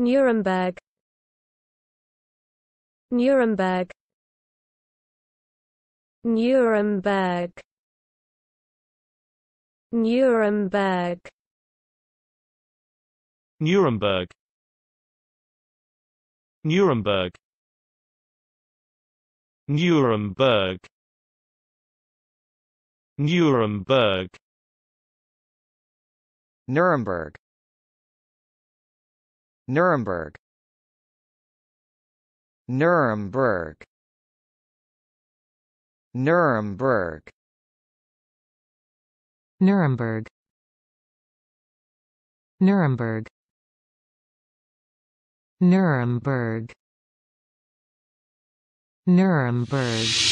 Nuremberg Nuremberg Nuremberg Nuremberg Nuremberg Nuremberg Nuremberg Nuremberg Nuremberg Nuremberg Nuremberg Nuremberg Nuremberg Nuremberg Nuremberg Nuremberg